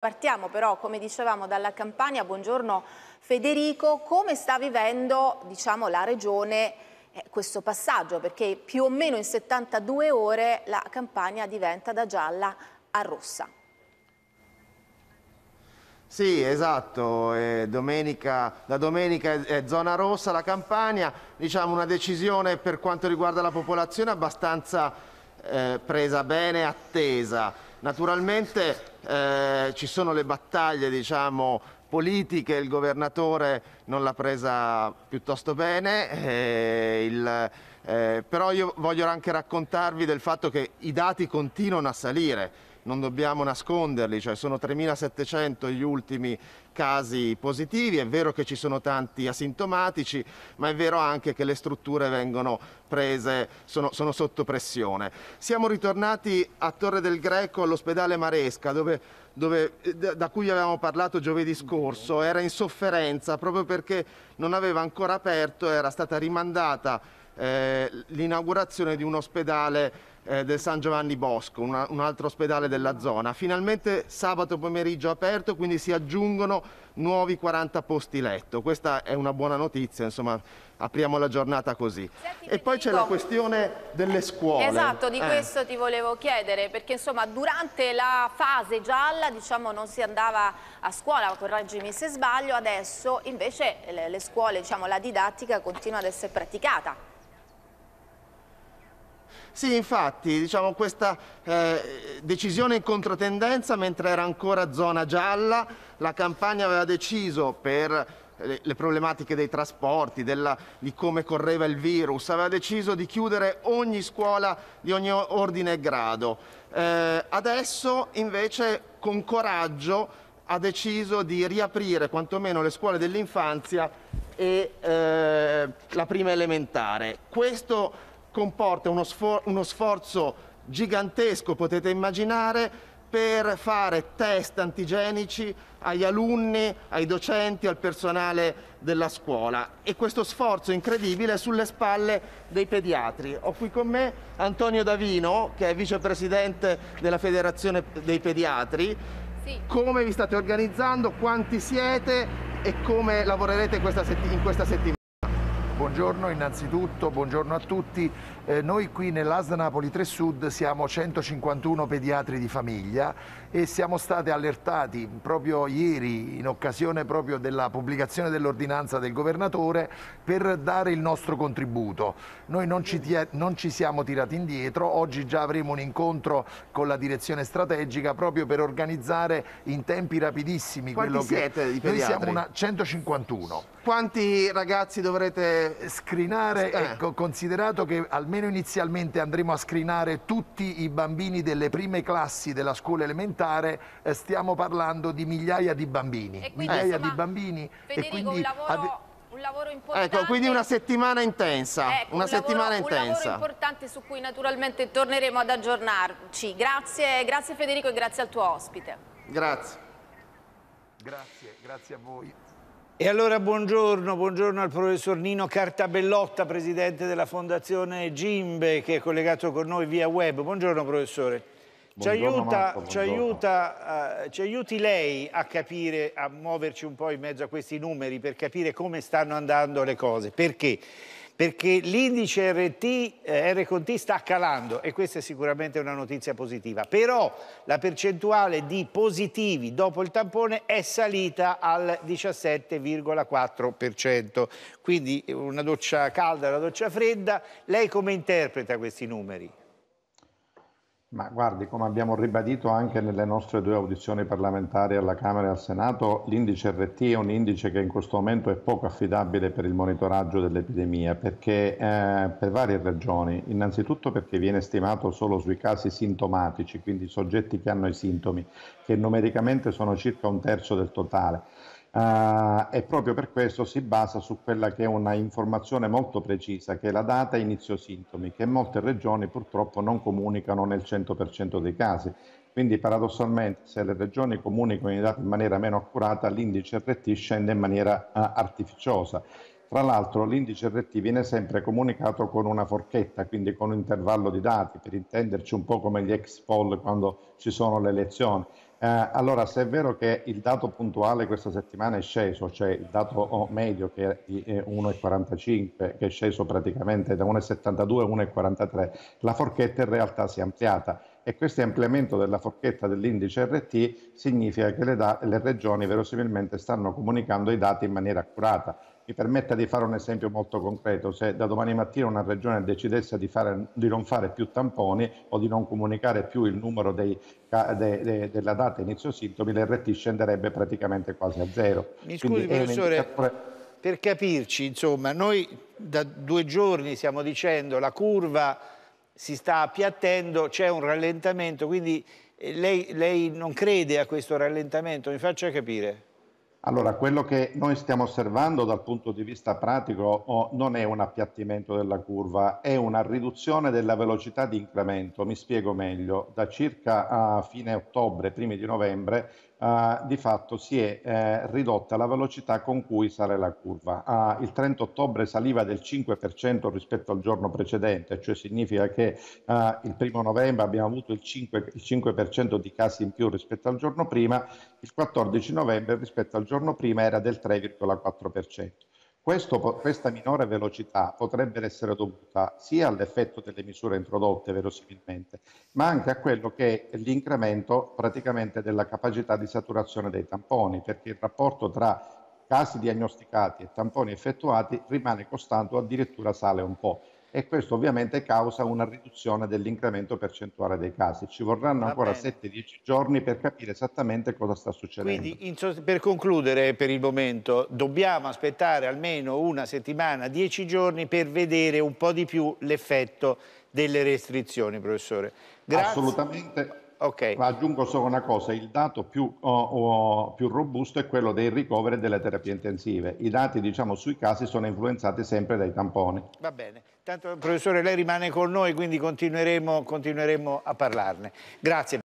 Partiamo però, come dicevamo, dalla campagna. Buongiorno Federico, come sta vivendo diciamo, la regione eh, questo passaggio? Perché più o meno in 72 ore la campagna diventa da gialla a rossa. Sì, esatto, eh, domenica, da domenica è, è zona rossa la campagna, diciamo una decisione per quanto riguarda la popolazione abbastanza eh, presa bene, attesa Naturalmente eh, ci sono le battaglie diciamo, politiche, il governatore non l'ha presa piuttosto bene, eh, il, eh, però io voglio anche raccontarvi del fatto che i dati continuano a salire non dobbiamo nasconderli, cioè sono 3.700 gli ultimi casi positivi, è vero che ci sono tanti asintomatici, ma è vero anche che le strutture vengono prese, sono, sono sotto pressione. Siamo ritornati a Torre del Greco, all'ospedale Maresca, dove, dove, eh, da cui avevamo parlato giovedì scorso, era in sofferenza proprio perché non aveva ancora aperto, era stata rimandata eh, l'inaugurazione di un ospedale eh, del San Giovanni Bosco, una, un altro ospedale della zona. Finalmente sabato pomeriggio aperto, quindi si aggiungono nuovi 40 posti letto. Questa è una buona notizia, insomma, apriamo la giornata così. Senti, e poi c'è la questione delle scuole. Esatto, di eh. questo ti volevo chiedere, perché insomma durante la fase gialla diciamo non si andava a scuola, correggimi se sbaglio, adesso invece le, le scuole, diciamo la didattica continua ad essere praticata. Sì, infatti, diciamo, questa eh, decisione in controtendenza, mentre era ancora zona gialla, la campagna aveva deciso per eh, le, problematiche dei trasporti, della, di come correva il virus, aveva deciso di chiudere ogni scuola di ogni ordine e grado. Eh, adesso invece con coraggio ha deciso di riaprire quantomeno le scuole dell'infanzia e eh, la prima elementare. Questo comporta uno, sfor uno sforzo gigantesco, potete immaginare, per fare test antigenici agli alunni, ai docenti, al personale della scuola e questo sforzo incredibile è sulle spalle dei pediatri. Ho qui con me Antonio Davino che è vicepresidente della Federazione dei Pediatri. Sì. Come vi state organizzando, quanti siete e come lavorerete questa in questa settimana? Buongiorno innanzitutto, buongiorno a tutti. Eh, noi qui nell'ASDA Napoli 3 Sud siamo 151 pediatri di famiglia e siamo stati allertati proprio ieri in occasione proprio della pubblicazione dell'ordinanza del governatore per dare il nostro contributo. Noi non ci, non ci siamo tirati indietro, oggi già avremo un incontro con la direzione strategica proprio per organizzare in tempi rapidissimi Quanti quello siete che... Di pediatri? Noi siamo una 151. Quanti ragazzi dovrete screenare, eh. Ecco, considerato che almeno inizialmente andremo a screenare tutti i bambini delle prime classi della scuola elementare, eh, stiamo parlando di migliaia di bambini. Quindi, migliaia insomma, di bambini. Federico, e quindi, un lavoro ecco, importante. Ecco, quindi una settimana intensa. Ecco, una un settimana lavoro, intensa. Un lavoro importante su cui naturalmente torneremo ad aggiornarci. Grazie, grazie Federico e grazie al tuo ospite. Grazie. Grazie, grazie a voi. E allora buongiorno, buongiorno al professor Nino Cartabellotta, presidente della Fondazione Gimbe, che è collegato con noi via web. Buongiorno professore. Buongiorno, ci, aiuta, Marco, ci, aiuta, uh, eh, ci aiuti lei a capire, a muoverci un po' in mezzo a questi numeri per capire come stanno andando le cose. Perché? perché l'indice RT, eh, RCT sta calando e questa è sicuramente una notizia positiva, però la percentuale di positivi dopo il tampone è salita al 17,4%, quindi una doccia calda, una doccia fredda, lei come interpreta questi numeri? Ma guardi, come abbiamo ribadito anche nelle nostre due audizioni parlamentari alla Camera e al Senato, l'indice RT è un indice che in questo momento è poco affidabile per il monitoraggio dell'epidemia, perché eh, per varie ragioni. Innanzitutto perché viene stimato solo sui casi sintomatici, quindi soggetti che hanno i sintomi, che numericamente sono circa un terzo del totale. Uh, e proprio per questo si basa su quella che è una informazione molto precisa, che è la data inizio sintomi, che molte regioni purtroppo non comunicano nel 100% dei casi. Quindi paradossalmente se le regioni comunicano i dati in maniera meno accurata l'indice RT scende in maniera uh, artificiosa tra l'altro l'indice RT viene sempre comunicato con una forchetta, quindi con un intervallo di dati, per intenderci un po' come gli ex poll quando ci sono le elezioni. Eh, allora, se è vero che il dato puntuale questa settimana è sceso, cioè il dato medio che è di 1,45, eh, che è sceso praticamente da 1,72 a 1,43, la forchetta in realtà si è ampliata e questo ampliamento della forchetta dell'indice RT significa che le, le regioni verosimilmente stanno comunicando i dati in maniera accurata mi permetta di fare un esempio molto concreto, se da domani mattina una regione decidesse di, fare, di non fare più tamponi o di non comunicare più il numero dei, de, de, della data inizio sintomi, l'RT scenderebbe praticamente quasi a zero. Mi scusi Quindi, professore, indicatore... per capirci, insomma, noi da due giorni stiamo dicendo la curva si sta appiattendo, c'è un rallentamento, quindi eh, lei, lei non crede a questo rallentamento, mi faccia capire. Allora, quello che noi stiamo osservando dal punto di vista pratico oh, non è un appiattimento della curva, è una riduzione della velocità di incremento, mi spiego meglio, da circa a fine ottobre, primi di novembre, eh, di fatto si è eh, ridotta la velocità con cui sale la curva. Eh, il 30 ottobre saliva del 5% rispetto al giorno precedente, cioè significa che eh, il primo novembre abbiamo avuto il 5%, il 5 di casi in più rispetto al giorno prima, il 14 novembre rispetto al giorno prima era del 3,4%. Questo, questa minore velocità potrebbe essere dovuta sia all'effetto delle misure introdotte verosimilmente, ma anche a quello che è l'incremento praticamente della capacità di saturazione dei tamponi, perché il rapporto tra casi diagnosticati e tamponi effettuati rimane costante o addirittura sale un po' e questo ovviamente causa una riduzione dell'incremento percentuale dei casi. Ci vorranno Va ancora 7-10 giorni per capire esattamente cosa sta succedendo. Quindi per concludere per il momento dobbiamo aspettare almeno una settimana, 10 giorni per vedere un po' di più l'effetto delle restrizioni, professore. Grazie. Assolutamente. Okay. Aggiungo solo una cosa, il dato più, oh, oh, più, robusto è quello dei ricoveri delle terapie intensive. I dati diciamo, sui casi sono influenzati sempre dai tamponi. Va bene, tanto professore lei rimane con noi, quindi continueremo, continueremo a parlarne. Grazie.